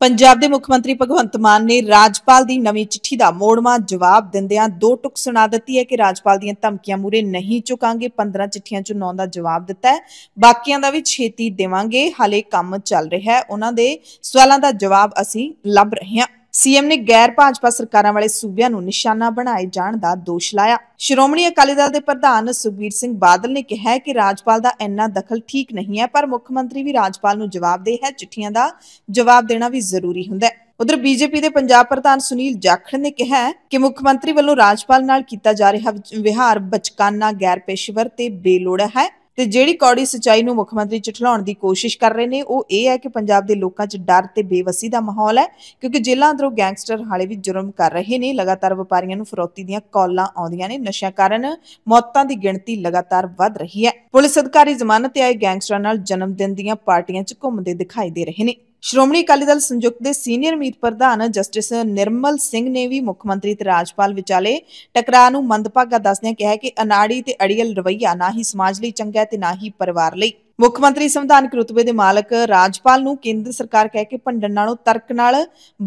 ਪੰਜਾਬ ਦੇ ਮੁੱਖ ਮੰਤਰੀ ਭਗਵੰਤ ਮਾਨ ਨੇ ਰਾਜਪਾਲ ਦੀ ਨਵੀਂ ਚਿੱਠੀ ਦਾ ਮੋੜਵਾ ਜਵਾਬ ਦਿੰਦਿਆਂ ਦੋ ਟੁਕ ਸੁਣਾ ਦਿੱਤੀ ਹੈ ਕਿ ਰਾਜਪਾਲ ਦੀਆਂ ਧਮਕੀਆਂ ਮੂਰੇ ਨਹੀਂ ਚੁਕਾਂਗੇ 15 ਚਿੱਠੀਆਂ ਚੋਂ 9 ਦਾ ਜਵਾਬ ਦਿੱਤਾ ਹੈ ਬਾਕੀਆਂ ਦਾ ਵੀ ਛੇਤੀ ਦੇਵਾਂਗੇ ਹਾਲੇ ਕੰਮ ਚੱਲ ਰਿਹਾ ਹੈ ਉਹਨਾਂ ਦੇ ਸਵਾਲਾਂ ਦਾ ਜਵਾਬ ਅਸੀਂ ਲੱਭ ਰਹੇ ਹਾਂ ਸੀਐਮ ਨੇ ਗੈਰ ਭਾਜਪਾ ਸਰਕਾਰਾਂ ਵਾਲੇ ਸੂਬਿਆਂ ਨੂੰ ਨਿਸ਼ਾਨਾ ਬਣਾਏ ਜਾਣ ਦਾ ਦੋਸ਼ ਲਾਇਆ ਸ਼੍ਰੋਮਣੀ ਅਕਾਲੀ ਦਲ ਦੇ ਪ੍ਰਧਾਨ ਸੁਖਬੀਰ ਸਿੰਘ ਬਾਦਲ ਨੇ ਕਿਹਾ ਕਿ ਰਾਜਪਾਲ ਦਾ ਇੰਨਾ ਦਖਲ ਠੀਕ ਨਹੀਂ ਹੈ ਪਰ ਮੁੱਖ ਮੰਤਰੀ ਵੀ ਰਾਜਪਾਲ ਨੂੰ ਜਵਾਬਦੇਹ ਹੈ ਚਿੱਠੀਆਂ ਦਾ ਜਵਾਬ ਦੇਣਾ ਵੀ ਜ਼ਰੂਰੀ ਹੁੰਦਾ ਹੈ ਉਧਰ ਬੀਜੇਪੀ ਦੇ ਪੰਜਾਬ ਪ੍ਰਧਾਨ ਸੁਨੀਲ ਜਾਖੜ ਨੇ ਕਿਹਾ ਕਿ ਮੁੱਖ ਮੰਤਰੀ ਵੱਲੋਂ ਰਾਜਪਾਲ ਨਾਲ ਕੀਤਾ ਜਾ ਰਿਹਾ ਵਿਹਾਰ ਬਚਕਾਨਾ ਗੈਰ ਪੇਸ਼ਵਰ ਤੇ ਬੇਲੋੜਾ ਹੈ ਤੇ ਜਿਹੜੀ ਕੌੜੀ ਸਚਾਈ ਨੂੰ ਮੁੱਖ ਮੰਤਰੀ ਚਿਠਲਾਉਣ ਦੀ ਕੋਸ਼ਿਸ਼ ਕਰ ਰਹੇ ਨੇ ਉਹ ਇਹ ਹੈ ਕਿ ਪੰਜਾਬ ਦੇ ਲੋਕਾਂ 'ਚ ਡਰ ਤੇ ਬੇਵਸੀ ਦਾ ਮਾਹੌਲ ਹੈ ਕਿਉਂਕਿ ਜੇਲ੍ਹਾਂ ਅੰਦਰੋਂ ਗੈਂਗਸਟਰ ਹਾਲੇ ਵੀ ਜੁਰਮ ਕਰ ਰਹੇ ਨੇ ਲਗਾਤਾਰ ਵਪਾਰੀਆਂ ਨੂੰ ਫਰੋਤੀ ਦੀਆਂ ਕਾਲਾਂ ਆਉਂਦੀਆਂ ਨੇ ਨਸ਼ਿਆਂ ਕਾਰਨ ਮੌਤਾਂ ਦੀ ਗਿਣਤੀ ਲਗਾਤਾਰ ਵੱਧ ਰਹੀ ਹੈ ਪੁਲਿਸ ਅਧਿਕਾਰੀ ਜ਼ਮਾਨਤ ਤੇ ਆਏ ਗੈਂਗਸਟਰਾਂ ਨਾਲ ਜਨਮ ਦਿਨ ਦੀਆਂ ਪਾਰਟੀਆਂ 'ਚ ਘੁੰਮਦੇ ਦਿਖਾਈ ਦੇ ਰਹੇ ਨੇ ਸ਼੍ਰੋਮਣੀ ਅਕਾਲੀ ਦਲ ਸੰਯੁਕਤ ਦੇ ਸੀਨੀਅਰ ਮੀਤ ਪ੍ਰਧਾਨ ਜਸਟਿਸ ਨਿਰਮਲ ਸਿੰਘ ਨੇ ਵੀ ਮੁੱਖ ਮੰਤਰੀ ਤੇ ਰਾਜਪਾਲ ਵਿਚਾਲੇ ਟਕਰਾਅ ਨੂੰ ਮੰਦਭਾਗਾ ਦੱਸਦਿਆਂ ਕਿਹਾ ਕਿ ਅਨਾੜੀ ਤੇ ਅੜੀਅਲ ਰਵਈਆ ਨਾ ਹੀ ਸਮਾਜ ਲਈ ਚੰਗਾ ਤੇ ਨਾ ਹੀ ਪਰਿਵਾਰ ਲਈ ਮੁੱਖ ਮੰਤਰੀ ਸੰਵਿਧਾਨਕ ਰੁਤਬੇ ਦੇ ਮਾਲਕ ਰਾਜਪਾਲ ਨੂੰ ਕੇਂਦਰ ਸਰਕਾਰ ਕਹਿ ਕੇ ਭੰਡਣ ਨਾਲੋਂ ਤਰਕ ਨਾਲ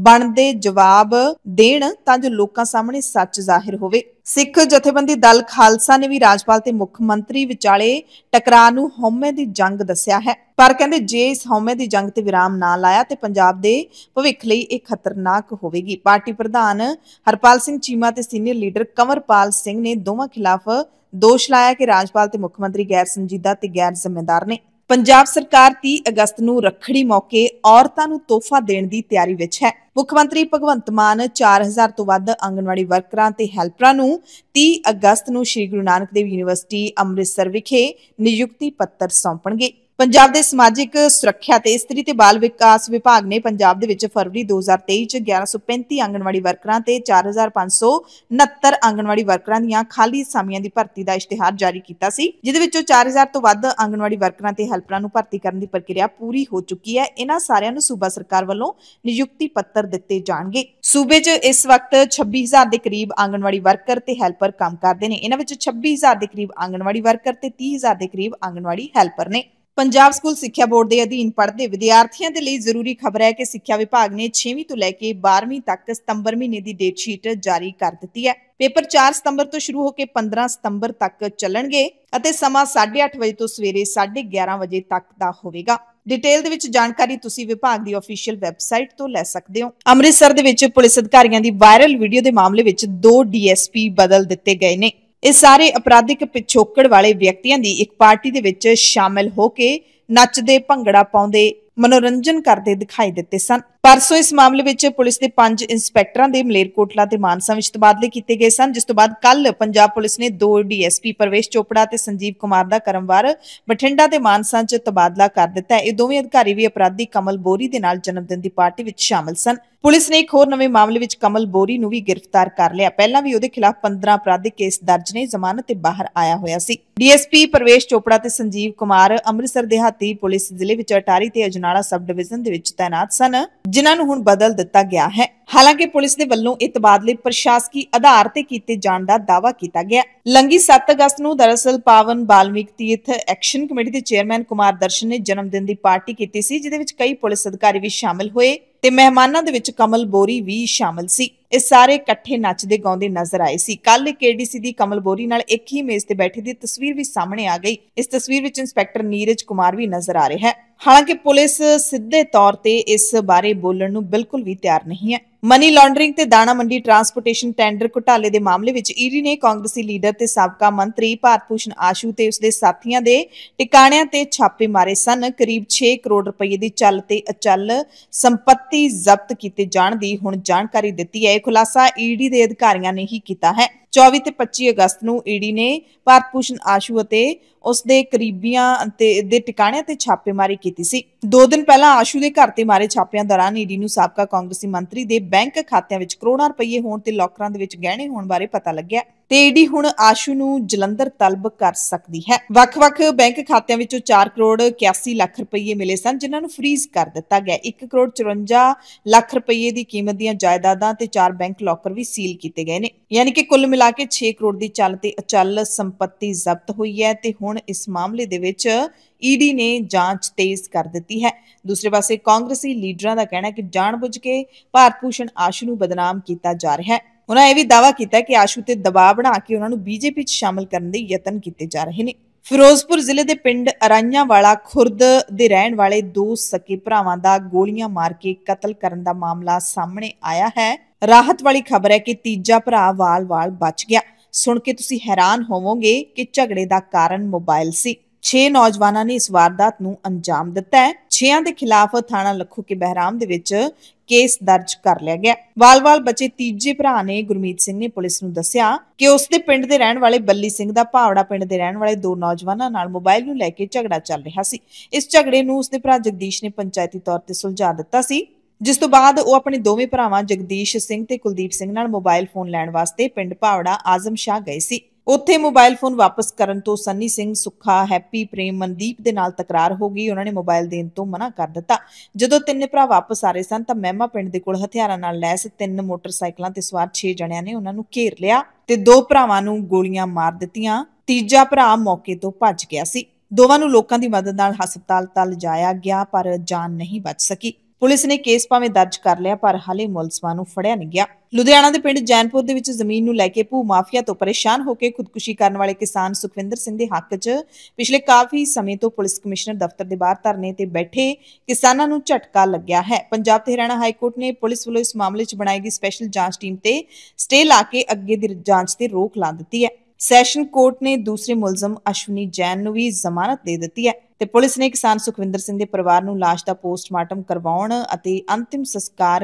ਬਣਦੇ ਜਵਾਬ ਦੇਣ ਤਾਂ ਜੋ ਲੋਕਾਂ ਸਾਹਮਣੇ ਸੱਚ ਜ਼ਾਹਿਰ ਹੋਵੇ ਸਿੱਖ ਜਥੇਬੰਦੀ ਦਲ ਖਾਲਸਾ ਨੇ ਵੀ ਰਾਜਪਾਲ ਤੇ ਮੁੱਖ ਮੰਤਰੀ ਵਿਚਾਲੇ ਟਕਰਾਅ ਨੂੰ ਹਉਮੈ ਦੀ ਜੰਗ ਦੱਸਿਆ ਹੈ ਪਰ ਕਹਿੰਦੇ ਜੇ ਇਸ ਹਉਮੈ ਦੀ ਜੰਗ ਤੇ ਵਿਰਾਮ ਨਾ ਲਾਇਆ ਤੇ ਪੰਜਾਬ ਦੇ ਭਵਿੱਖ ਲਈ ਇਹ ਖਤਰਨਾਕ ਹੋਵੇਗੀ ਪਾਰਟੀ ਪ੍ਰਧਾਨ ਹਰਪਾਲ ਸਿੰਘ ਚੀਮਾ ਤੇ ਸੀਨੀਅਰ ਲੀਡਰ ਕੰਵਰਪਾਲ ਸਿੰਘ ਨੇ ਦੋਵਾਂ ਖਿਲਾਫ ਦੋਸ਼ ਲਾਇਆ ਕਿ ਰਾਜਪਾਲ ਤੇ ਮੁੱਖ ਮੰਤਰੀ ਗੈਰ ਸੰਜੀਦਾ ਤੇ ਗੈਰ ਜ਼ਿੰਮੇਦਾਰ ਨੇ ਪੰਜਾਬ ਸਰਕਾਰ 30 ਅਗਸਤ ਨੂੰ ਰੱਖੜੀ ਮੌਕੇ ਔਰਤਾਂ ਨੂੰ ਤੋਹਫਾ ਦੇਣ ਦੀ ਤਿਆਰੀ ਵਿੱਚ ਹੈ ਮੁੱਖ ਮੰਤਰੀ ਭਗਵੰਤ ਮਾਨ 4000 ਤੋਂ ਵੱਧ ਆਂਗਣਵਾੜੀ ਵਰਕਰਾਂ ਤੇ ਹੈਲਪਰਾਂ ਨੂੰ 30 ਅਗਸਤ ਨੂੰ ਸ੍ਰੀ ਗੁਰੂ ਨਾਨਕ ਦੇਵ ਯੂਨੀਵਰਸਿਟੀ ਅੰਮ੍ਰਿਤਸਰ ਵਿਖੇ ਨਿਯੁਕਤੀ ਪੱਤਰ ਸੌਂਪਣਗੇ ਪੰਜਾਬ ਦੇ ਸਮਾਜਿਕ ਸੁਰੱਖਿਆ ਤੇ ਇਸਤਰੀ ਤੇ ਬਾਲ ਵਿਕਾਸ ਵਿਭਾਗ ਨੇ ਪੰਜਾਬ ਦੇ ਵਿੱਚ ਫਰਵਰੀ 2023 ਚ 1135 ਆਂਗਣਵਾੜੀ ਵਰਕਰਾਂ ਤੇ 4569 ਆਂਗਣਵਾੜੀ ਵਰਕਰਾਂ ਦੀਆਂ ਖਾਲੀ ਸਾਮੀਆਂ ਦੀ ਭਰਤੀ ਦਾ ਇਸ਼ਤਿਹਾਰ ਜਾਰੀ ਕੀਤਾ ਸੀ ਜਿਹਦੇ ਵਿੱਚੋਂ 4000 ਤੋਂ ਵੱਧ ਆਂਗਣਵਾੜੀ ਵਰਕਰਾਂ ਤੇ ਹੈਲਪਰਾਂ ਨੂੰ ਭਰਤੀ ਕਰਨ ਦੀ ਪ੍ਰਕਿਰਿਆ ਪੂਰੀ ਹੋ ਚੁੱਕੀ ਹੈ ਇਹਨਾਂ ਸਾਰਿਆਂ ਨੂੰ ਸੂਬਾ ਸਰਕਾਰ ਵੱਲੋਂ ਨਿਯੁਕਤੀ ਪੱਤਰ ਦਿੱਤੇ ਜਾਣਗੇ ਸੂਬੇ 'ਚ ਇਸ ਵਕਤ 26000 ਦੇ ਕਰੀਬ ਆਂਗਣਵਾੜੀ ਵਰਕਰ ਤੇ ਹੈਲਪਰ ਕੰਮ ਕਰਦੇ ਨੇ ਇਹਨਾਂ ਵਿੱਚ 26000 ਦੇ ਕਰੀਬ ਆਂਗਣਵਾੜੀ ਵਰਕਰ ਤੇ 30000 ਦੇ ਕਰੀਬ ਆਂਗਣਵਾੜੀ ਹੈਲਪਰ ਨੇ ਪੰਜਾਬ ਸਕੂਲ ਸਿੱਖਿਆ ਬੋਰਡ ਦੇ ਅਧੀਨ ਪੜ੍ਹਦੇ ਵਿਦਿਆਰਥੀਆਂ ਦੇ ਲਈ ਜ਼ਰੂਰੀ ਖਬਰ ਹੈ ਕਿ ਸਿੱਖਿਆ ਵਿਭਾਗ ਨੇ 6ਵੀਂ ਤੋਂ ਲੈ ਕੇ 12ਵੀਂ ਤੱਕ ਸਤੰਬਰ ਮਹੀਨੇ ਦੀ ਡੇਟ ਸ਼ੀਟ ਜਾਰੀ ਕਰ ਦਿੱਤੀ ਹੈ ਪੇਪਰ 4 ਸਤੰਬਰ ਤੋਂ ਸ਼ੁਰੂ ਹੋ ਕੇ 15 ਸਤੰਬਰ ਤੱਕ ਚੱਲਣਗੇ ਅਤੇ ਸਮਾਂ 8:30 ਵਜੇ ਤੋਂ ਸਵੇਰੇ 11:30 ਵਜੇ ਤੱਕ ਦਾ ਹੋਵੇਗਾ ਡਿਟੇਲ ਦੇ ਵਿੱਚ ਜਾਣਕਾਰੀ ਤੁਸੀਂ ਵਿਭਾਗ ਦੀ ਅਫੀਸ਼ੀਅਲ ਵੈਬਸਾਈਟ ਤੋਂ ਲੈ ਸਕਦੇ ਹੋ ਅੰਮ੍ਰਿਤਸਰ ਦੇ ਵਿੱਚ ਪੁਲਿਸ ਅਧਿਕਾਰੀਆਂ ਦੀ ਵਾਇਰਲ ਵੀਡੀਓ ਦੇ ਮਾਮਲੇ ਵਿੱਚ ਦੋ ਡੀਐਸਪੀ ਬਦਲ ਦਿੱਤੇ ਗਏ ਨੇ ਇਹ ਸਾਰੇ ਅਪਰਾਧਿਕ ਪਿਛੋਕੜ ਵਾਲੇ ਵਿਅਕਤੀਆਂ ਦੀ ਇੱਕ ਪਾਰਟੀ ਦੇ ਵਿੱਚ ਸ਼ਾਮਿਲ ਹੋ ਕੇ ਨੱਚਦੇ ਭੰਗੜਾ ਪਾਉਂਦੇ ਮਨੋਰੰਜਨ ਕਰਦੇ ਦਿਖਾਈ ਦਿੱਤੇ ਸਨ ਪਰਸੋਂ ਇਸ ਮਾਮਲੇ ਵਿੱਚ ਪੁਲਿਸ ਦੇ ਪੰਜ ਇੰਸਪੈਕਟਰਾਂ ਦੇ ਮਲੇਰਕੋਟਲਾ ਤੇ ਮਾਨਸਾ ਵਿੱਚ ਤਬਾਦਲੇ ਕੀਤੇ ਗਏ ਸਨ ਜਿਸ ਤੋਂ ਬਾਅਦ ਕੱਲ ਪੰਜਾਬ ਪੁਲਿਸ ਨੇ ਦੋ ਡੀਐਸਪੀ ਪਰਵੇਸ਼ ਚੋਪੜਾ ਤੇ ਸੰਜੀਵ ਕੁਮਾਰ ਦਾ ਕਰਮਵਾਰ ਬਠਿੰਡਾ ਤੇ ਮਾਨਸਾ 'ਚ ਤਬਾਦਲਾ ਕਰ ਦਿੱਤਾ ਹੈ ਇਹ ਦੋਵੇਂ ਅਧਿਕਾਰੀ ਵੀ ਅਪਰਾਧੀ ਕਮਲ ਬੋਰੀ ਦੇ ਨਾਲ ਜਨਮਦਿਨ ਦੀ ਪਾਰਟੀ ਵਿੱਚ ਸ਼ਾਮਲ ਸਨ ਪੁਲਿਸ ਨੇ ਇੱਕ ਹੋਰ ਨਵੇਂ ਮਾਮਲੇ ਵਿੱਚ ਕਮਲ ਬੋਰੀ ਨੂੰ ਵੀ ਗ੍ਰਿਫਤਾਰ ਕਰ ਲਿਆ ਪਹਿਲਾਂ ਵੀ ਉਹਦੇ ਖਿਲਾਫ 15 ਅਪਰਾਧਿਕ ਕੇਸ ਦਰਜ ਨੇ ਜ਼ਮਾਨਤ ਤੇ ਬਾਹਰ ਆਇਆ ਹੋਇਆ ਸੀ ਡੀਐਸਪੀ ਪਰਵੇਸ਼ ਚੋਪੜਾ ਤੇ ਸੰਜੀਵ ਕੁਮਾਰ ਅੰਮ੍ਰਿਤਸਰ ਦੇਹਾਤੀ ਪੁਲਿਸ ਜ਼ਿਲ੍ਹੇ ਵਿੱਚ ਅਟਾਰੀ ਤੇ ਅਜਨਾ ਬਰਨਾਲਾ ਸਬ ਡਿਵੀਜ਼ਨ ਦੇ ਵਿੱਚ ਤਾਇਨਾਤ ਸਨ ਜਿਨ੍ਹਾਂ ਨੂੰ ਹੁਣ ਬਦਲ ਦਿੱਤਾ ਗਿਆ ਹੈ ਹਾਲਾਂਕਿ ਪੁਲਿਸ ਦੇ ਵੱਲੋਂ ਇਹ ਤਬਾਦਲੇ ਪ੍ਰਸ਼ਾਸਕੀ ਆਧਾਰ ਤੇ ਕੀਤੇ ਜਾਣ ਦਾ ਦਾਵਾ ਕੀਤਾ ਗਿਆ ਲੰਗੀ 7 ਅਗਸਤ ਨੂੰ ਦਰਅਸਲ ਪਾਵਨ ਬਾਲਮਿਕ ਤੀਰਥ ਐਕਸ਼ਨ ਕਮੇਟੀ ਦੇ ਚੇਅਰਮੈਨ ਕੁਮਾਰ ਦਰਸ਼ਨ ਨੇ ਜਨਮ ਦਿਨ ਦੀ ਪਾਰਟੀ ਕੀਤੀ ਸੀ ਜਿਹਦੇ ਵਿੱਚ ਕਈ ਪੁਲਿਸ ਅਧਿਕਾਰੀ ਵੀ ਸ਼ਾਮਲ ਹੋਏ ਤੇ ਮਹਿਮਾਨਾਂ ਦੇ ਵਿੱਚ ਕਮਲ ਬੋਰੀ ਵੀ ਸ਼ਾਮਲ ਸੀ ਇਹ ਸਾਰੇ ਇਕੱਠੇ ਨੱਚਦੇ ਗਾਉਂਦੇ ਨਜ਼ਰ ਆਏ ਸੀ ਕੱਲ ਕੇਡੀਸੀ ਦੀ ਕਮਲ ਬੋਰੀ ਨਾਲ ਇੱਕ ਹੀ ਮੇਜ਼ ਤੇ ਬੈਠੀ ਦੀ ਤਸਵੀਰ ਵੀ ਸਾਹਮਣੇ ਆ ਗਈ ਇਸ ਤਸਵੀਰ ਵਿੱਚ ਇੰਸਪੈਕਟਰ ਨੀਰਜ ਕੁਮਾਰ ਵੀ ਨਜ਼ਰ ਆ ਰਿਹਾ ਹੈ ਹਾਲਾਂਕਿ ਪੁਲਿਸ ਸਿੱਧੇ ਤੌਰ ਤੇ ਇਸ ਬਾਰੇ ਬੋਲਣ ਨੂੰ ਬਿਲਕੁਲ ਵੀ ਤਿਆਰ ਨਹੀਂ ਹੈ ਮਨੀ ਲਾਂਡਰਿੰਗ ਤੇ ਦਾਣਾ ਮੰਡੀ ਟਰਾਂਸਪੋਰਟੇਸ਼ਨ ਟੈਂਡਰ ਘੁਟਾਲੇ ਦੇ ਮਾਮਲੇ ਵਿੱਚ ਈਰੀ ਨੇ ਕਾਂਗਰਸੀ ਲੀਡਰ ਤੇ ਸਾਬਕਾ ਮੰਤਰੀ ਭਾਰਤਪੂਸ਼ਨ ਆਸ਼ੂ ਤੇ ਉਸਦੇ ਸਾਥੀਆਂ ਦੇ ਟਿਕਾਣਿਆਂ ਤੇ ਛਾਪੇ ਮਾਰੇ ਸਨ ਕਰੀਬ 6 ਕਰੋੜ ਰੁਪਏ ਦੀ ਚੱਲ ਤੇ ਅਚਲ ਸੰਪਤੀ ਜ਼ਬਤ ਕੀਤੇ ਜਾਣ ਦੀ ਹੁਣ ਜਾਣਕਾਰੀ ਦਿੱਤੀ ਹੈ ਇਹ ਖੁਲਾਸਾ ਈਡੀ ਦੇ ਅਧਿਕਾਰੀਆਂ ਨੇ ਹੀ ਕੀਤਾ ਹੈ 24 ਤੇ 25 ਅਗਸਤ ਨੂੰ ਈਡੀ ਨੇ ਭਾਰਤ ਆਸ਼ੂ ਅਤੇ ਉਸ ਦੇ ਕਰੀਬੀਆਂ ਤੇ ਦੇ ਟਿਕਾਣਿਆਂ ਤੇ ਛਾਪੇਮਾਰੀ ਕੀਤੀ ਸੀ ਦੋ ਦਿਨ ਪਹਿਲਾਂ ਆਸ਼ੂ ਦੇ ਘਰ ਤੇ ਮਾਰੇ ਛਾਪਿਆਂ ਦੌਰਾਨ ਈਡੀ ਨੂੰ ਸਾਬਕਾ ਕਾਂਗਰਸੀ ਮੰਤਰੀ ਦੇ ਬੈਂਕ ਖਾਤਿਆਂ ਵਿੱਚ ਕਰੋੜਾਂ ਰੁਪਏ ਹੋਣ ਤੇ ਲੋਕਰਾਂ ਦੇ ਵਿੱਚ ਗਹਿਣੇ ਹੋਣ ਬਾਰੇ ਪਤਾ ਲੱਗਿਆ ਤੇ ਈਡੀ ਹੁਣ ਆਸ਼ੂ ਨੂੰ ਜਲੰਧਰ ਤਲਬ ਕਰ ਸਕਦੀ ਹੈ ਵੱਖ-ਵੱਖ ਬੈਂਕ ਖਾਤਿਆਂ ਵਿੱਚੋਂ 4 ਕਰੋੜ 81 ਲੱਖ ਰੁਪਏ ਮਿਲੇ ਸਨ ਜਿਨ੍ਹਾਂ ਨੂੰ ਫ੍ਰੀਜ਼ ਕਰ ਦਿੱਤਾ ਗਿਆ 1 ਕਰੋੜ 54 ਲੱਖ ਰੁਪਏ ਦੀ ਕੀਮਤ ਦੀਆਂ ਜਾਇਦਾਦਾਂ ਤੇ 4 ਬੈਂਕ ਲੋਕਰ ਵੀ ਸੀਲ ਕੀਤੇ ਗਏ ਨੇ ਯਾਨੀ ਕਿ ਕੁੱਲ ਮਿਲਾ ਕੇ 6 ਕਰੋੜ ਦੀ ਚੱਲ ਤੇ ਅਚਲ ਸੰਪਤੀ ਜ਼ਬਤ ਹੋਈ ਹੈ ਤੇ ਹੁਣ ਇਸ ਮਾਮਲੇ ਦੇ ਵਿੱਚ ਈਡੀ e ਨੇ ਜਾਂਚ ਤੇਜ਼ ਕਰ ਦਿੱਤੀ ਹੈ ਦੂਸਰੇ ਪਾਸੇ ਕਾਂਗਰਸੀ ਲੀਡਰਾਂ ਦਾ ਕਹਿਣਾ ਹੈ ਕਿ ਜਾਣਬੁੱਝ ਕੇ ਭਾਰਤ ਭੂਸ਼ਣ ਆਸ਼ੂ ਨੂੰ ਬਦਨਾਮ ਕੀਤਾ ਜਾ ਰਿਹਾ ਹੈ ਉਹਨਾਂ ਇਹ ਵੀ ਦਾਵਾ ਕੀਤਾ ਕਿ ਆਸ਼ੂ ਤੇ ਦਬਾਅ ਬਣਾ ਕੇ ਉਹਨਾਂ ਨੂੰ ਬੀਜੇਪੀ 'ਚ ਸ਼ਾਮਲ ਕਰਨ ਦੇ ਯਤਨ ਕੀਤੇ ਜਾ ਰਹੇ ਨੇ ਫਿਰੋਜ਼ਪੁਰ ਜ਼ਿਲ੍ਹੇ ਦੇ ਪਿੰਡ ਅਰਾਈਆਂ ਵਾਲਾ ਖੁਰਦ ਦੇ ਰਹਿਣ ਵਾਲੇ ਦੋ ਸਕੇ ਭਰਾਵਾਂ ਦਾ ਗੋਲੀਆਂ ਮਾਰ ਕੇ ਕਤਲ ਕਰਨ ਦਾ ਮਾਮਲਾ ਸਾਹਮਣੇ ਆਇਆ ਹੈ ਰਾਹਤ ਵਾਲੀ ਖਬਰ ਹੈ ਕਿ ਤੀਜਾ ਭਰਾ ਵਾਲ-ਵਾਲ ਬਚ ਗਿਆ ਸੁਣ ਕੇ ਤੁਸੀਂ ਹੈਰਾਨ ਹੋਵੋਗੇ ਕਿ ਝਗੜੇ ਦਾ ਕਾਰਨ ਮੋਬਾਈਲ ਸੀ 6 ਨੌਜਵਾਨਾਂ ਨੇ ਇਸ ਵਾਰਦਾਤ ਨੂੰ ਅੰਜਾਮ ਦਿੱਤਾ ਹੈ 6ਾਂ ਦੇ ਖਿਲਾਫ ਥਾਣਾ ਲਖੂ ਕੇ ਬਹਿਰਾਮ ਦੇ ਵਿੱਚ ਕੇਸ ਦਰਜ ਕਰ ਲਿਆ ਗਿਆ ਵਾਲਵਾਲ ਬਚੇ ਤੀਜੇ ਭਰਾ ਨੇ ਗੁਰਮੀਤ ਸਿੰਘ ਨੇ ਪੁਲਿਸ ਨੂੰ ਦੱਸਿਆ ਕਿ ਉਸ ਦੇ ਪਿੰਡ ਦੇ ਰਹਿਣ ਵਾਲੇ ਬੱਲੀ ਸਿੰਘ ਦਾ ਭਾਵੜਾ ਪਿੰਡ ਦੇ ਰਹਿਣ ਵਾਲੇ ਦੋ ਨੌਜਵਾਨਾਂ ਨਾਲ ਮੋਬਾਈਲ ਨੂੰ ਲੈ ਕੇ ਝਗੜਾ ਚੱਲ ਰਿਹਾ ਸੀ ਇਸ ਝਗੜੇ ਨੂੰ ਉਸ ਦੇ ਭਰਾ ਜਗਦੀਸ਼ ਨੇ ਪੰਚਾਇਤੀ ਤੌਰ ਤੇ ਸੁਲਝਾ ਦਿੱਤਾ ਸੀ ਜਿਸ ਤੋਂ ਬਾਅਦ ਉਹ ਆਪਣੇ ਦੋਵੇਂ ਭਰਾਵਾਂ ਜਗਦੀਸ਼ ਸਿੰਘ ਤੇ ਕੁਲਦੀਪ ਸਿੰਘ ਨਾਲ ਮੋਬਾਈਲ ਫੋਨ ਲੈਣ ਵਾਸਤੇ ਪਿੰਡ ਭਾਵੜਾ ਆਜ਼ਮ ਸ਼ਾਹ ਗਏ ਸੀ ਉੱਥੇ ਮੋਬਾਈਲ ਫੋਨ ਵਾਪਸ ਕਰਨ ਤੋਂ ਸੰਨੀ ਸਿੰਘ ਸੁੱਖਾ ਹੈਪੀ ਪ੍ਰੇਮ ਮਨਦੀਪ ਦੇ ਨਾਲ ਤਕਰਾਰ ਹੋ ਗਈ ਉਹਨਾਂ ਨੇ ਮੋਬਾਈਲ ਦੇਣ ਤੋਂ ਮਨਾ ਕਰ ਦਿੱਤਾ ਜਦੋਂ ਤਿੰਨੇ ਭਰਾ ਵਾਪਸ ਆ ਰਹੇ ਸਨ ਤਾਂ ਮਹਿਮਾ ਪਿੰਡ ਦੇ ਕੋਲ ਹਥਿਆਰਾਂ ਨਾਲ ਲੈਸ ਤਿੰਨ ਮੋਟਰਸਾਈਕਲਾਂ ਤੇ ਸਵਾਰ 6 ਜਣਿਆਂ ਨੇ ਉਹਨਾਂ ਨੂੰ ਘੇਰ ਲਿਆ ਤੇ ਦੋ ਭਰਾਵਾਂ ਨੂੰ ਗੋਲੀਆਂ ਮਾਰ ਦਿੱਤੀਆਂ ਤੀਜਾ ਭਰਾ ਮੌਕੇ ਤੋਂ ਭੱਜ ਗਿਆ ਸੀ ਦੋਵਾਂ ਨੂੰ ਲੋਕਾਂ ਦੀ ਮਦਦ ਨਾਲ ਹਸਪਤਾਲ ਤੱਕ ਲਿਜਾਇਆ ਗਿਆ ਪਰ ਜਾਨ ਨਹੀਂ ਬਚ ਸਕੀ ਪੁਲਿਸ ਨੇ ਕੇਸ ਭਾਵੇਂ ਦਰਜ ਕਰ ਲਿਆ ਪਰ ਹਾਲੇ ਮੁਲਜ਼ਮਾਂ ਨੂੰ ਫੜਿਆ ਨਹੀਂ ਗਿਆ ਲੁਧਿਆਣਾ ਦੇ ਪਿੰਡ ਜੈਨਪੁਰ ਦੇ ਵਿੱਚ ਜ਼ਮੀਨ ਨੂੰ ਲੈ ਕੇ ਭੂ ਮਾਫੀਆ ਤੋਂ ਪਰੇਸ਼ਾਨ ਹੋ ਕੇ ਖੁਦਕੁਸ਼ੀ ਕਰਨ ਵਾਲੇ ਕਿਸਾਨ ਸੁਖਵਿੰਦਰ ਸਿੰਘ ਦੇ ਹੱਕ 'ਚ ਪਿਛਲੇ ਕਾਫੀ ਸਮੇਂ ਤੋਂ ਪੁਲਿਸ ਕਮਿਸ਼ਨਰ ਦਫ਼ਤਰ ਦੇ ਬਾਹਰ ਧਰਨੇ ਤੇ ਬੈਠੇ ਕਿਸਾਨਾਂ ਨੂੰ ਝਟਕਾ ਲੱਗਿਆ ਹੈ ਪੰਜਾਬ ਤੇ ਹਰਿਆਣਾ ਹਾਈ ਕੋਰਟ ਨੇ ਪੁਲਿਸ ਵੱਲੋਂ ਇਸ ਮਾਮਲੇ 'ਚ ਬਣਾਈ ਗਈ ਸਪੈਸ਼ਲ ਜਾਂਚ ਟੀਮ ਤੇ ਸਟੇ ਲਾ ਕੇ ਅੱਗੇ ਦੀ ਜਾਂਚ ਤੇ ਰੋਕ ਲਾ ਦਿੱਤੀ ਹੈ ਸੈਸ਼ਨ ਕੋਰਟ ਨੇ ਦੂਸਰੇ ਮੁਲਜ਼ਮ ਅਸ਼ਵਨੀ ਜੈਨ ਨੂੰ ਵੀ ਜ਼ਮਾਨਤ ਦੇ ਦਿੱਤੀ ਹੈ ਤੇ ਪੁਲਿਸ ਨੇ ਕਿਸਾਨ ਸੁਖਵਿੰਦਰ ਸਿੰਘ ਦੇ ਪਰਿਵਾਰ ਨੂੰ ਲਾਸ਼ ਦਾ ਪੋਸਟਮਾਰਟਮ ਕਰਵਾਉਣ ਅਤੇ ਅੰਤਿਮ ਸੰਸਕਾਰ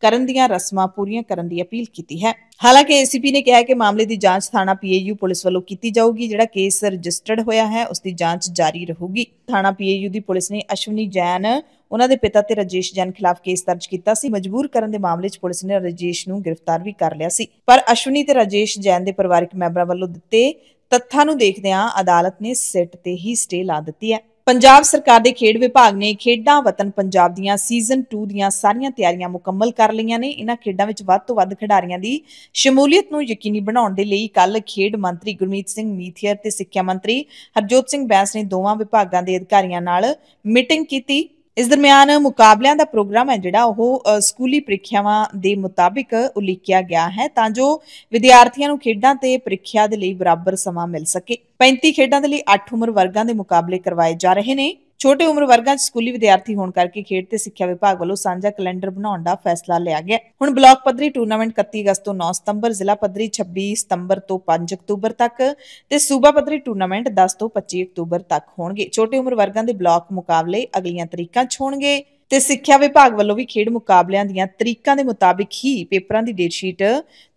ਕਰਨ ਦੀਆਂ ਰਸਮਾਂ ਪੂਰੀਆਂ ਕਰਨ ਦੀ ਅਪੀਲ ਕੀਤੀ ਹੈ ਹਾਲਾਂਕਿ ਏਸੀਪੀ ਨੇ ਕਿਹਾ ਕਿ ਮਾਮਲੇ ਦੀ ਜਾਂਚ ਥਾਣਾ ਪੀਏਯੂ ਪੁਲਿਸ ਵੱਲੋਂ ਕੀਤੀ ਜਾਊਗੀ ਜਿਹੜਾ ਕੇਸ ਰਜਿਸਟਰਡ ਹੋਇਆ ਹੈ ਉਸ ਦੀ ਜਾਂਚ ਜਾਰੀ ਰਹੂਗੀ ਥਾਣਾ ਪੀਏਯੂ ਦੀ ਪੁਲਿਸ ਨੇ ਅਸ਼ਵਨੀ ਜੈਨ ਉਹਨਾਂ ਦੇ ਪਿਤਾ ਤੇ ਰਜੇਸ਼ ਜੈਨ ਖਿਲਾਫ ਕੇਸ ਦਰਜ ਕੀਤਾ ਸੀ ਮਜਬੂਰ ਕਰਨ ਦੇ ਮਾਮਲੇ 'ਚ ਪੁਲਿਸ ਨੇ ਰਜੇਸ਼ ਨੂੰ ਗ੍ਰਿਫਤਾਰ ਵੀ ਕਰ ਲਿਆ ਸੀ ਪਰ ਅਸ਼ਵਨੀ ਤੇ ਰਜੇਸ਼ ਜੈਨ ਦੇ ਪਰਿਵਾਰਕ ਮੈਂਬਰਾਂ ਵੱਲੋਂ ਦਿੱਤੇ ਤੱਥਾਂ ਨੂੰ ਦੇਖਦਿਆਂ ਅਦਾਲਤ ਨੇ ਸਿੱਟ ਤੇ ਹੀ ਸਟੇ ਲਾ ਦਿੱਤੀ ਹੈ ਪੰਜਾਬ ਸਰਕਾਰ ਦੇ ਖੇਡ ਵਿਭਾਗ ਨੇ ਖੇਡਾਂ ਵਤਨ ਪੰਜਾਬ ਦੀਆਂ ਸੀਜ਼ਨ 2 ਦੀਆਂ ਸਾਰੀਆਂ ਤਿਆਰੀਆਂ ਮੁਕੰਮਲ ਕਰ ਲਈਆਂ ਨੇ ਇਹਨਾਂ ਖੇਡਾਂ ਵਿੱਚ ਵੱਧ ਤੋਂ ਵੱਧ ਖਿਡਾਰੀਆਂ ਦੀ ਸ਼ਮੂਲੀਅਤ ਨੂੰ ਯਕੀਨੀ ਬਣਾਉਣ ਦੇ ਲਈ ਕੱਲ ਖੇਡ ਮੰਤਰੀ ਗੁਰਮੀਤ ਸਿੰਘ ਮੀਥੀਅਰ ਤੇ ਸਿੱਖਿਆ ਮੰਤਰੀ ਹਰਜੋਤ ਸਿੰਘ ਬੈਂਸ ਨੇ ਦੋਵਾਂ ਵਿਭਾਗਾਂ ਦੇ ਅਧਿਕਾਰੀਆਂ ਨਾਲ ਮੀਟਿੰਗ ਕੀਤੀ ਇਸ ਦਰਮਿਆਨ ਮੁਕਾਬਲਿਆਂ ਦਾ ਪ੍ਰੋਗਰਾਮ ਹੈ ਜਿਹੜਾ ਉਹ ਸਕੂਲੀ ਪ੍ਰੀਖਿਆਵਾਂ ਦੇ ਮੁਤਾਬਿਕ ਉਲੀਕਿਆ ਗਿਆ ਹੈ ਤਾਂ ਜੋ ਵਿਦਿਆਰਥੀਆਂ ਨੂੰ ਖੇਡਾਂ ਤੇ ਪ੍ਰੀਖਿਆ ਦੇ ਲਈ ਬਰਾਬਰ ਸਮਾਂ ਮਿਲ ਸਕੇ 35 ਖੇਡਾਂ ਦੇ ਲਈ 8 ਉਮਰ ਵਰਗਾਂ ਦੇ ਮੁਕਾਬਲੇ ਕਰਵਾਏ ਜਾ ਰਹੇ ਨੇ ਛੋਟੇ ਉਮਰ ਵਰਗਾਂ 'ਚ ਸਕੂਲੀ ਵਿਦਿਆਰਥੀ ਹੋਣ ਕਰਕੇ ਖੇਡ ਤੇ ਸਿੱਖਿਆ ਵਿਭਾਗ ਵੱਲੋਂ ਸਾਂਝਾ ਕੈਲੰਡਰ ਬਣਾਉਣ ਦਾ ਫੈਸਲਾ ਲਿਆ ਗਿਆ ਹੁਣ ਬਲਾਕ ਪੱਧਰੀ ਟੂਰਨਾਮੈਂਟ 31 ਅਗਸਤ ਤੋਂ 9 ਸਤੰਬਰ ਜ਼ਿਲ੍ਹਾ ਪੱਧਰੀ 26 ਸਤੰਬਰ ਤੋਂ 5 ਅਕਤੂਬਰ ਤੱਕ ਤੇ ਸੂਬਾ ਪੱਧਰੀ ਟੂਰਨਾਮੈਂਟ 10 ਤੋਂ 25 ਅਕਤੂਬਰ ਤੱਕ ਹੋਣਗੇ ਛੋਟੇ ਉਮਰ ਵਰਗਾਂ ਦੇ ਬਲਾਕ ਮੁਕਾਬਲੇ ਅਗਲੀਆਂ ਤਰੀਕਾਂ 'ਚ ਹੋਣਗੇ ਤੇ ਸਿੱਖਿਆ ਵਿਭਾਗ ਵੱਲੋਂ ਵੀ ਖੇਡ ਮੁਕਾਬਲਿਆਂ ਦੀਆਂ ਤਰੀਕਾਂ ਦੇ ਮੁਤਾਬਿਕ ਹੀ ਪੇਪਰਾਂ ਦੀ ਡੇਟ ਸ਼ੀਟ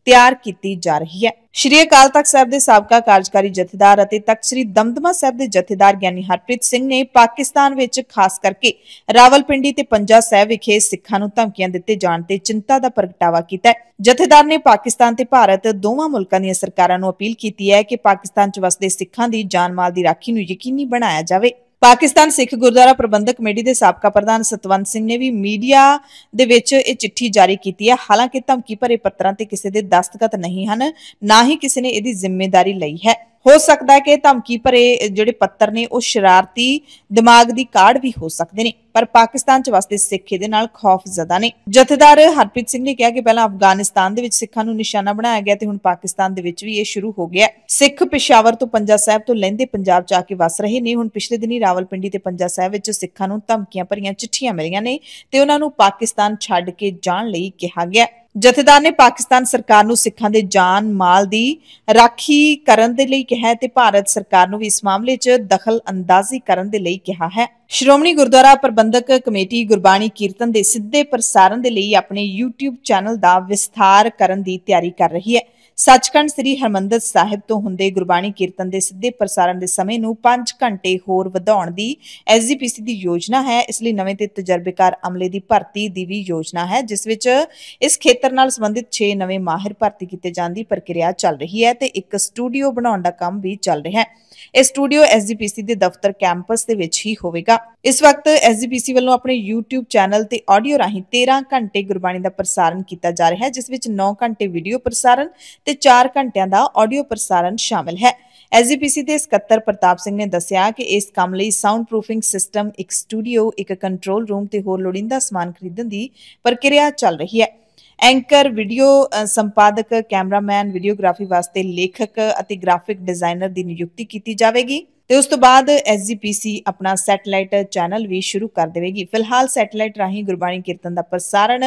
ਤਿਆਰ ਕੀਤੀ ਜਾ ਰਹੀ ਹੈ ਸ਼੍ਰੀ ਅਕਾਲ ਤਖਤ ਸਾਹਿਬ ਦੇ ਸਾਬਕਾ ਕਾਰਜਕਾਰੀ ਜਥੇਦਾਰ ਅਤੇ ਤਖਤ ਸ਼੍ਰੀ ਦਮਦਮਾ ਸਾਹਿਬ ਦੇ ਜਥੇਦਾਰ ਗਿਆਨੀ ਹਰਪ੍ਰੀਤ ਸਿੰਘ ਨੇ ਪਾਕਿਸਤਾਨ ਵਿੱਚ ਖਾਸ ਕਰਕੇ ਰਾਵਲਪਿੰਡੀ ਤੇ ਪੰਜਾ ਸਾਹਿਬ ਵਿਖੇ ਸਿੱਖਾਂ ਨੂੰ ਧਮਕੀਆਂ ਦਿੱਤੇ ਜਾਣ ਤੇ ਚਿੰਤਾ ਦਾ ਪ੍ਰਗਟਾਵਾ ਕੀਤਾ ਹੈ ਜਥੇਦਾਰ ਨੇ ਪਾਕਿਸਤਾਨ ਤੇ ਭਾਰਤ ਦੋਵਾਂ ਮੁਲਕਾਂ ਦੀਆਂ ਸਰਕਾਰਾਂ ਨੂੰ ਅਪੀਲ ਕੀਤੀ ਹੈ ਕਿ ਪਾਕਿਸਤਾਨ 'ਚ ਵਸਦੇ ਸਿੱਖਾਂ ਦੀ ਜਾਨ ਮਾਲ ਦੀ ਰਾਖੀ ਨੂੰ ਯਕੀਨੀ ਬਣਾਇਆ ਜਾਵੇ ਪਾਕਿਸਤਾਨ ਸਿੱਖ ਗੁਰਦੁਆਰਾ ਪ੍ਰਬੰਧਕ ਕਮੇਟੀ ਦੇ ਸਾਬਕਾ ਪ੍ਰਧਾਨ ਸਤਵੰਤ ਸਿੰਘ ਨੇ ਵੀ ਮੀਡੀਆ ਦੇ ਵਿੱਚ ਇਹ ਚਿੱਠੀ ਜਾਰੀ ਕੀਤੀ ਹੈ ਹਾਲਾਂਕਿ ਧਮਕੀ ਭਰੇ ਪੱਤਰਾਂ ਤੇ ਕਿਸੇ ਦੇ ਦਸਤਖਤ ਨਹੀਂ ਹਨ ਨਾ ਹੀ ਕਿਸੇ ਨੇ ਇਹਦੀ ਜ਼ਿੰਮੇਵਾਰੀ ਲਈ ਹੈ ਹੋ ਸਕਦਾ ਹੈ ਕਿ ਧਮਕੀ ਭਰੇ ਜਿਹੜੇ ਪੱਤਰ ਨੇ ਉਹ ਸ਼ਰਾਰਤੀ ਦਿਮਾਗ ਦੀ ਕਾੜ ਵੀ ਹੋ ਸਕਦੇ ਨੇ ਪਰ ਪਾਕਿਸਤਾਨ 'ਚ ਵਸਦੇ ਸਿੱਖ ਇਹਦੇ ਨਾਲ ਖੌਫ ਜ਼ਿਆਦਾ ਨੇ ਜਥੇਦਾਰ ਹਰਪ੍ਰੀਤ ਸਿੰਘ ਨੇ ਕਿਹਾ ਕਿ ਪਹਿਲਾਂ ਅਫਗਾਨਿਸਤਾਨ ਦੇ ਵਿੱਚ ਸਿੱਖਾਂ ਨੂੰ ਨਿਸ਼ਾਨਾ ਬਣਾਇਆ ਗਿਆ ਤੇ ਹੁਣ ਪਾਕਿਸਤਾਨ ਦੇ ਵਿੱਚ ਵੀ ਇਹ ਸ਼ੁਰੂ ਹੋ ਗਿਆ ਸਿੱਖ ਪਿਸ਼ਾਵਰ ਤੋਂ ਪੰਜਾ ਸਾਹਿਬ ਤੋਂ ਲੈਂਦੇ ਪੰਜਾਬ 'ਚ ਆ ਕੇ ਵਸ ਰਹੇ ਨੇ ਹੁਣ ਪਿਛਲੇ ਦਿਨੀ ਰਾਵਲਪਿੰਡੀ ਤੇ ਪੰਜਾ ਸਾਹਿਬ ਵਿੱਚ ਸਿੱਖਾਂ ਨੂੰ ਧਮਕੀਆਂ ਭਰੀਆਂ ਚਿੱਠੀਆਂ ਮਿਲੀਆਂ ਨੇ ਤੇ ਉਹਨਾਂ ਨੂੰ ਪਾਕਿਸਤਾਨ ਛੱਡ ਕੇ ਜਾਣ ਲਈ ਕਿਹਾ ਗਿਆ ਜਥੇਦਾਰ ਨੇ ਪਾਕਿਸਤਾਨ ਸਰਕਾਰ ਨੂੰ ਸਿੱਖਾਂ ਦੇ ਜਾਨ ਮਾਲ ਦੀ ਰਾਖੀ ਕਰਨ ਦੇ ਲਈ ਕਿਹਾ ਤੇ ਭਾਰਤ ਸਰਕਾਰ ਨੂੰ ਵੀ ਇਸ ਮਾਮਲੇ 'ਚ ਦਖਲ ਅੰਦਾਜ਼ੀ ਕਰਨ ਦੇ ਲਈ ਕਿਹਾ ਹੈ ਸ਼੍ਰੋਮਣੀ ਗੁਰਦੁਆਰਾ ਪ੍ਰਬੰਧਕ ਕਮੇਟੀ ਗੁਰਬਾਣੀ ਕੀਰਤਨ ਦੇ ਸਿੱਧੇ ਪ੍ਰਸਾਰਣ ਦੇ ਲਈ ਆਪਣੇ YouTube ਚੈਨਲ ਦਾ ਵਿਸਥਾਰ ਕਰਨ ਦੀ ਤਿਆਰੀ ਕਰ ਰਹੀ ਹੈ ਸੱਚਖੰਡ ਸ੍ਰੀ ਹਰਮੰਦਰ ਸਾਹਿਬ ਤੋਂ ਹੁੰਦੇ ਗੁਰਬਾਣੀ ਕੀਰਤਨ ਦੇ ਸਿੱਧੇ ਪ੍ਰਸਾਰਣ ਦੇ ਸਮੇਂ ਨੂੰ 5 ਘੰਟੇ ਹੋਰ ਵਧਾਉਣ ਦੀ ਐਸਜੀਪੀਸੀ ਦੀ ਯੋਜਨਾ ਹੈ ਇਸ ਲਈ ਨਵੇਂ ਤੇ ਤਜਰਬੇਕਾਰ ਅਮਲੇ ਦੀ ਭਰਤੀ ਦੀ ਵੀ ਯੋਜਨਾ ਹੈ ਜਿਸ ਵਿੱਚ ਇਸ ਖੇਤਰ ਨਾਲ ਸੰਬੰਧਿਤ 6 ਨਵੇਂ ਮਾਹਿਰ ਭਰਤੀ ਕੀਤੇ ਜਾਣ ਦੀ ਪ੍ਰਕਿਰਿਆ ਚੱਲ ਰਹੀ ਹੈ ਤੇ ਇੱਕ ਸਟੂਡੀਓ ਬਣਾਉਣ ਦਾ ਕੰਮ ਵੀ ਚੱਲ ਰਿਹਾ ਹੈ ਇਹ ਸਟੂਡੀਓ ਐਸਜੀਪੀਸੀ ਦੇ ਦਫ਼ਤਰ ਕੈਂਪਸ ਦੇ ਵਿੱਚ ਹੀ ਹੋਵੇਗਾ ਇਸ ਵਕਤ ਐਸਜੀਪੀਸੀ ਵੱਲੋਂ ਆਪਣੇ YouTube ਚੈਨਲ ਤੇ ਆਡੀਓ ਰਾਹੀਂ 13 ਘੰਟੇ ਗੁਰਬਾਣੀ ਦਾ ਪ੍ਰਸਾਰਣ ਕੀਤਾ ਜਾ ਰਿਹਾ ਹੈ ਜਿਸ ਵਿੱਚ 9 ਘੰਟੇ ਵੀਡੀਓ ਪ੍ਰਸਾਰਣ ਤੇ 4 ਘੰਟਿਆਂ ਦਾ ਆਡੀਓ ਪ੍ਰਸਾਰਣ ਸ਼ਾਮਲ ਹੈ ਐਸਜੀਪੀਸੀ ਦੇ ਸਕੱਤਰ ਪ੍ਰਤਾਪ ਸਿੰਘ ਨੇ ਦੱਸਿਆ ਕਿ ਇਸ ਕੰਮ ਲਈ ਸਾਊਂਡ ਪ੍ਰੂਫਿੰਗ ਸਿਸਟਮ ਇੱਕ ਸਟੂਡੀਓ ਇੱਕ ਕੰਟਰੋਲ ਰੂਮ ਤੇ ਹੋਰ ਲੋੜੀਂਦਾ ਸਮਾਨ ਖਰੀਦਣ ਦੀ ਪ੍ਰਕਿਰਿਆ ਚੱਲ ਰਹੀ ਹੈ ਐਂਕਰ ਵੀਡੀਓ ਸੰਪਾਦਕ ਕੈਮਰਾਮੈਨ ਵੀਡੀਓਗ੍ਰਾਫੀ ਵਾਸਤੇ ਲੇਖਕ ਅਤੇ ਗ੍ਰਾਫਿਕ ਡਿਜ਼ਾਈਨਰ ਦੀ ਨਿਯੁਕਤੀ ਕੀਤੀ ਜਾਵੇਗੀ ਤੇ ਉਸ ਤੋਂ ਬਾਅਦ ਐਸਜੀਪੀਸੀ ਆਪਣਾ ਸੈਟੇਲਾਈਟ ਚੈਨਲ ਵੀ ਸ਼ੁਰੂ ਕਰ ਦੇਵੇਗੀ ਫਿਲਹਾਲ ਸੈਟੇਲਾਈਟ ਰਾਹੀਂ ਗੁਰਬਾਣੀ ਕੀਰਤਨ ਦਾ ਪ੍ਰਸਾਰਣ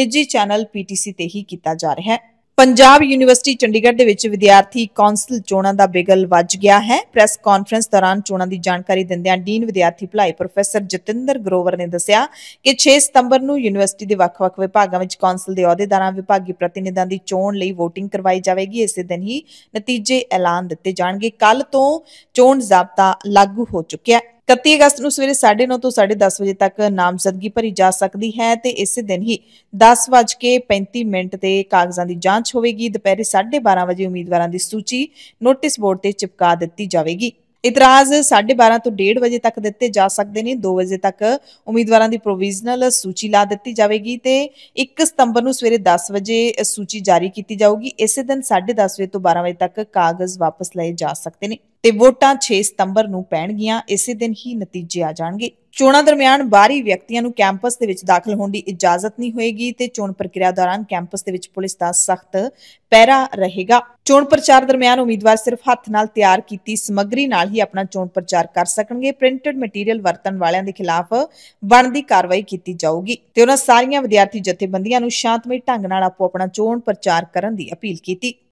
ਨਿੱਜੀ ਚੈਨਲ ਪੀਟੀਸੀ ਤੇ ਹੀ ਕੀਤਾ ਜਾ ਰਿਹਾ ਹੈ ਪੰਜਾਬ ਯੂਨੀਵਰਸਿਟੀ ਚੰਡੀਗੜ੍ਹ ਦੇ ਵਿੱਚ ਵਿਦਿਆਰਥੀ ਕੌਂਸਲ ਚੋਣਾਂ ਦਾ ਬਿਗਲ ਵੱਜ ਗਿਆ ਹੈ ਪ੍ਰੈਸ ਕਾਨਫਰੰਸ ਦੌਰਾਨ ਚੋਣਾਂ ਦੀ ਜਾਣਕਾਰੀ ਦਿੰਦਿਆਂ ਡੀਨ ਵਿਦਿਆਰਥੀ ਭਲਾਈ ਪ੍ਰੋਫੈਸਰ ਜਤਿੰਦਰ ਗਰੋਵਰ ਨੇ ਦੱਸਿਆ ਕਿ 6 ਸਤੰਬਰ ਨੂੰ ਯੂਨੀਵਰਸਿਟੀ ਦੇ ਵੱਖ-ਵੱਖ ਵਿਭਾਗਾਂ ਵਿੱਚ ਕੌਂਸਲ ਦੇ ਅਹੁਦੇਦਾਰਾਂ ਵਿਭਾਗੀ ਪ੍ਰਤੀਨਿਧਾਂ ਦੀ ਚੋਣ ਲਈ VOTING ਕਰਵਾਈ ਜਾਵੇਗੀ ਇਸੇ ਦਿਨ ਹੀ ਨਤੀਜੇ ਐਲਾਨ ਦਿੱਤੇ ਜਾਣਗੇ ਕੱਲ ਤੋਂ ਚੋਣ ਜ਼ਾਬਤਾ ਲਾਗੂ ਹੋ ਚੁੱਕਿਆ ਹੈ 31 ਅਗਸਤ ਨੂੰ ਸਵੇਰੇ 9:30 ਤੋਂ 10:30 ਵਜੇ ਤੱਕ ਨਾਮਜ਼ਦਗੀ ਭਰੀ ਜਾ ਸਕਦੀ ਹੈ ਤੇ ਇਸੇ ਦਿਨ ਹੀ 10:35 ਮਿੰਟ ਤੇ ਕਾਗਜ਼ਾਂ ਦੀ ਜਾਂਚ ਹੋਵੇਗੀ ਦੁਪਹਿਰੇ 12:30 ਵਜੇ ਉਮੀਦਵਾਰਾਂ ਦੀ ਸੂਚੀ ਨੋਟਿਸ ਬੋਰਡ ਤੇ ਚਿਪਕਾ ਦਿੱਤੀ ਜਾਵੇਗੀ ਇਤਰਾਜ਼ 12:30 ਤੋਂ 1:30 ਵਜੇ ਤੱਕ ਦਿੱਤੇ ਜਾ ਸਕਦੇ ਨੇ 2 ਵਜੇ ਤੱਕ ਉਮੀਦਵਾਰਾਂ ਦੀ ਪ੍ਰੋਵੀਜ਼ਨਲ ਸੂਚੀ ਲਾ ਦਿੱਤੀ ਜਾਵੇਗੀ ਤੇ 1 ਸਤੰਬਰ ਨੂੰ ਸਵੇਰੇ 10 ਵਜੇ ਸੂਚੀ ਜਾਰੀ ਕੀਤੀ ਜਾਊਗੀ ਇਸੇ ਦਿਨ 10:30 ਵਜੇ ਤੋਂ 12 ਵਜੇ ਤੱਕ ਕਾਗਜ਼ ਵਾਪਸ ਲਏ ਜਾ ਸਕਦੇ ਨੇ ਤੇ ਵੋਟਾਂ 6 ਸਤੰਬਰ ਨੂੰ ਪੈਣਗੀਆਂ ਇਸੇ ਦਿਨ ਹੀ ਨਤੀਜੇ ਆ ਜਾਣਗੇ ਚੋਣਾਂ ਦਰਮਿਆਨ ਬਾਹਰੀ ਵਿਅਕਤੀਆਂ ਨੂੰ ਕੈਂਪਸ ਦੇ ਵਿੱਚ ਦਾਖਲ ਹੋਣ ਦੀ ਇਜਾਜ਼ਤ ਨਹੀਂ ਹੋਏਗੀ ਤੇ ਚੋਣ ਪ੍ਰਕਿਰਿਆ ਦੌਰਾਨ ਕੈਂਪਸ ਦੇ ਵਿੱਚ ਪੁਲਿਸ ਦਾ ਸਖਤ ਪਹਿਰਾ ਰਹੇਗਾ ਚੋਣ ਪ੍ਰਚਾਰ ਦਰਮਿਆਨ ਉਮੀਦਵਾਰ ਸਿਰਫ ਹੱਥ ਨਾਲ ਤਿਆਰ ਕੀਤੀ ਸਮੱਗਰੀ ਨਾਲ ਹੀ ਆਪਣਾ ਚੋਣ ਪ੍ਰਚਾਰ ਕਰ ਸਕਣਗੇ ਪ੍ਰਿੰਟਡ ਮਟੀਰੀਅਲ ਵਰਤਣ ਵਾਲਿਆਂ ਦੇ ਖਿਲਾਫ ਬਣਦੀ ਕਾਰਵਾਈ ਕੀਤੀ ਜਾਊਗੀ ਤੇ ਉਹਨਾਂ ਸਾਰੀਆਂ ਵਿਦਿਆਰਥੀ ਜਥੇਬੰਦੀਆਂ ਨੂੰ ਸ਼ਾਂਤਮਈ ਢੰਗ ਨਾਲ ਆਪੋ ਆਪਣਾ ਚੋਣ ਪ੍ਰਚਾਰ ਕਰਨ ਦੀ ਅਪੀਲ ਕੀਤੀ